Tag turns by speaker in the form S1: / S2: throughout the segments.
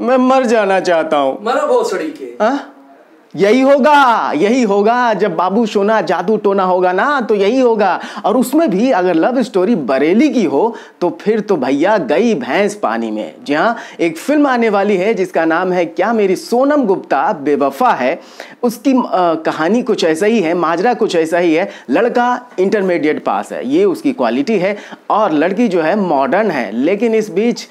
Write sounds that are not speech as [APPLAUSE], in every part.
S1: मैं मर जाना चाहता हूँ मरो भोसड़ी के हाँ? यही होगा यही होगा जब बाबू सोना जादू टोना होगा ना तो यही होगा और उसमें भी अगर लव स्टोरी बरेली की हो तो फिर तो भैया गई भैंस पानी में जी हाँ एक फिल्म आने वाली है जिसका नाम है क्या मेरी सोनम गुप्ता बेवफा है उसकी आ, कहानी कुछ ऐसा ही है माजरा कुछ ऐसा ही है लड़का इंटरमीडिएट पास है ये उसकी क्वालिटी है और लड़की जो है मॉडर्न है लेकिन इस बीच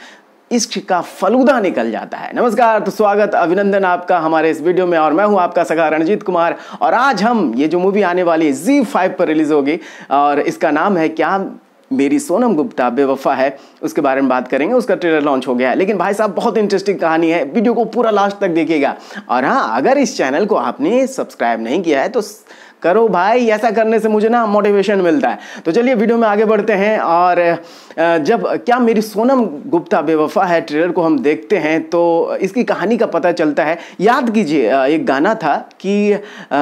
S1: इश्क का फलूदा निकल जाता है नमस्कार तो स्वागत अभिनंदन आपका हमारे इस वीडियो में और मैं हूं आपका सगा रणजीत कुमार और आज हम ये जो मूवी आने वाली है जी फाइव पर रिलीज होगी और इसका नाम है क्या मेरी सोनम गुप्ता बेवफा है उसके बारे में बात करेंगे उसका ट्रेलर लॉन्च हो गया है लेकिन भाई साहब बहुत इंटरेस्टिंग कहानी है वीडियो को पूरा लास्ट तक देखिएगा और हाँ अगर इस चैनल को आपने सब्सक्राइब नहीं किया है तो करो भाई ऐसा करने से मुझे ना मोटिवेशन मिलता है तो चलिए वीडियो में आगे बढ़ते हैं और जब क्या मेरी सोनम गुप्ता बेवफा है ट्रेलर को हम देखते हैं तो इसकी कहानी का पता चलता है याद कीजिए एक गाना था कि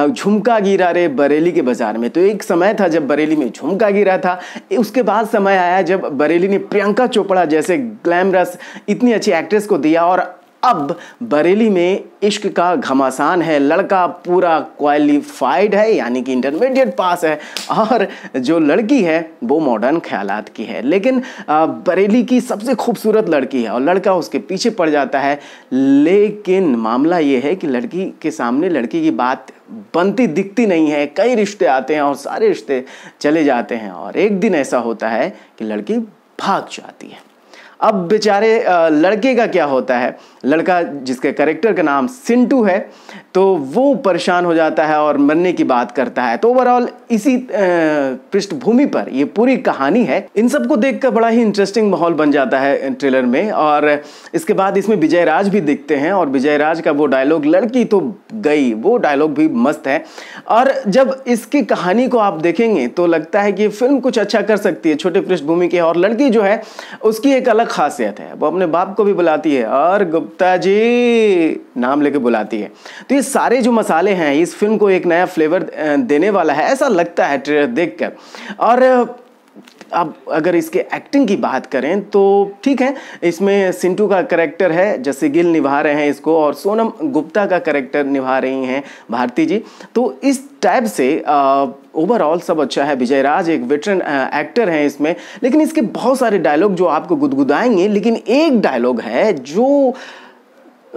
S1: झुमका गिरा रे बरेली के बाज़ार में तो एक समय था जब बरेली में झुमका गिरा था उसके बाद समय आया जब बरेली ने प्रियंका चोपड़ा जैसे ग्लैमरस इतनी अच्छी एक्ट्रेस को दिया और अब बरेली में इश्क का घमासान है लड़का पूरा क्वालिफाइड है यानी कि इंटरमीडिएट पास है और जो लड़की है वो मॉडर्न ख्यालात की है लेकिन बरेली की सबसे खूबसूरत लड़की है और लड़का उसके पीछे पड़ जाता है लेकिन मामला ये है कि लड़की के सामने लड़की की बात बनती दिखती नहीं है कई रिश्ते आते हैं और सारे रिश्ते चले जाते हैं और एक दिन ऐसा होता है कि लड़की भाग जाती है अब बेचारे लड़के का क्या होता है लड़का जिसके करेक्टर का नाम सिंटू है तो वो परेशान हो जाता है और मरने की बात करता है तो ओवरऑल इसी पृष्ठभूमि पर ये पूरी कहानी है इन सबको कर बड़ा ही इंटरेस्टिंग माहौल बन जाता है ट्रेलर में और इसके बाद इसमें विजय राज भी दिखते हैं और विजय राज का वो डायलॉग लड़की तो गई वो डायलॉग भी मस्त है और जब इसकी कहानी को आप देखेंगे तो लगता है कि फिल्म कुछ अच्छा कर सकती है छोटे पृष्ठभूमि के और लड़की जो है उसकी एक अलग खासियत है वो अपने बाप को भी बुलाती है और गुप्ता जी नाम लेके बुलाती है तो ये सारे जो मसाले हैं इस फिल्म को एक नया फ्लेवर देने वाला है ऐसा लगता है ट्रेलर देख और अब अगर इसके एक्टिंग की बात करें तो ठीक है इसमें सिंटू का करेक्टर है जैसे गिल निभा रहे हैं इसको और सोनम गुप्ता का करेक्टर निभा रही हैं भारती जी तो इस टाइप से ओवरऑल सब अच्छा है विजय राज एक वेटरन एक्टर हैं इसमें लेकिन इसके बहुत सारे डायलॉग जो आपको गुदगुदाएंगे लेकिन एक डायलॉग है जो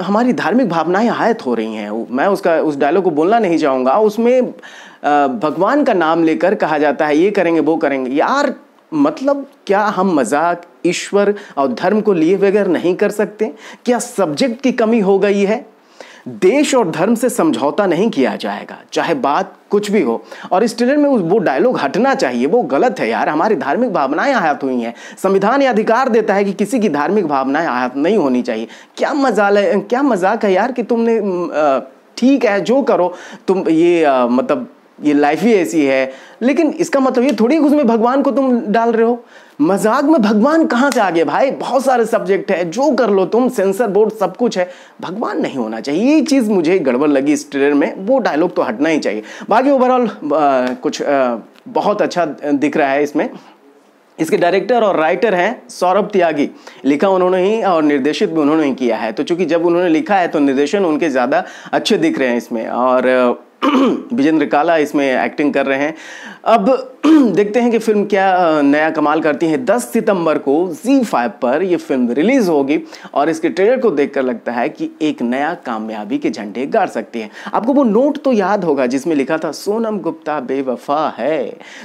S1: हमारी धार्मिक भावनाएं आयत हो रही हैं मैं उसका उस डायलॉग को बोलना नहीं चाहूँगा उसमें भगवान का नाम लेकर कहा जाता है ये करेंगे वो करेंगे यार मतलब क्या हम मजाक ईश्वर और धर्म को लिए बगैर नहीं कर सकते क्या सब्जेक्ट की कमी हो गई है देश और धर्म से समझौता नहीं किया जाएगा चाहे बात कुछ भी हो और इस ट्रेलर में वो डायलॉग हटना चाहिए वो गलत है यार हमारी धार्मिक भावनाएं आहत हुई हैं संविधान ये अधिकार देता है कि किसी की धार्मिक भावनाएं आहत नहीं होनी चाहिए क्या मजा क्या मजाक है यार कि तुमने ठीक है जो करो तुम ये आ, मतलब ये लाइफ ही ऐसी है लेकिन इसका मतलब ये थोड़ी उसमें भगवान को तुम डाल रहे हो मजाक में भगवान कहाँ से आ गए भाई बहुत सारे सब्जेक्ट है जो कर लो तुम सेंसर बोर्ड सब कुछ है भगवान नहीं होना चाहिए ये चीज़ मुझे गड़बड़ लगी इस ट्रेलर में वो डायलॉग तो हटना ही चाहिए बाकी ओवरऑल कुछ आ, बहुत अच्छा दिख रहा है इसमें इसके डायरेक्टर और राइटर हैं सौरभ त्यागी लिखा उन्होंने ही और निर्देशित भी उन्होंने ही किया है तो चूंकि जब उन्होंने लिखा है तो निर्देशन उनके ज़्यादा अच्छे दिख रहे हैं इसमें और [CLEARS THROAT] विजेंद्र काला इसमें एक्टिंग कर रहे हैं अब [CLEARS THROAT] देखते हैं कि फिल्म क्या नया कमाल करती है 10 सितंबर को जी फाइव पर यह फिल्म रिलीज होगी और इसके ट्रेलर को देखकर लगता है कि एक नया कामयाबी के झंडे गाड़ सकती है आपको वो नोट तो याद होगा जिसमें लिखा था सोनम गुप्ता बेवफा है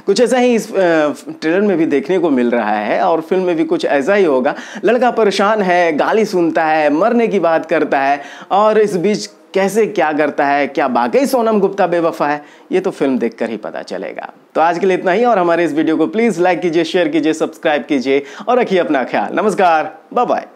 S1: कुछ ऐसा ही इस ट्रेलर में भी देखने को मिल रहा है और फिल्म में भी कुछ ऐसा ही होगा लड़का परेशान है गाली सुनता है मरने की बात करता है और इस बीच कैसे क्या करता है क्या बाकी सोनम गुप्ता बेवफा है ये तो फिल्म देखकर ही पता चलेगा तो आज के लिए इतना ही और हमारे इस वीडियो को प्लीज़ लाइक कीजिए शेयर कीजिए सब्सक्राइब कीजिए और रखिए अपना ख्याल नमस्कार बाय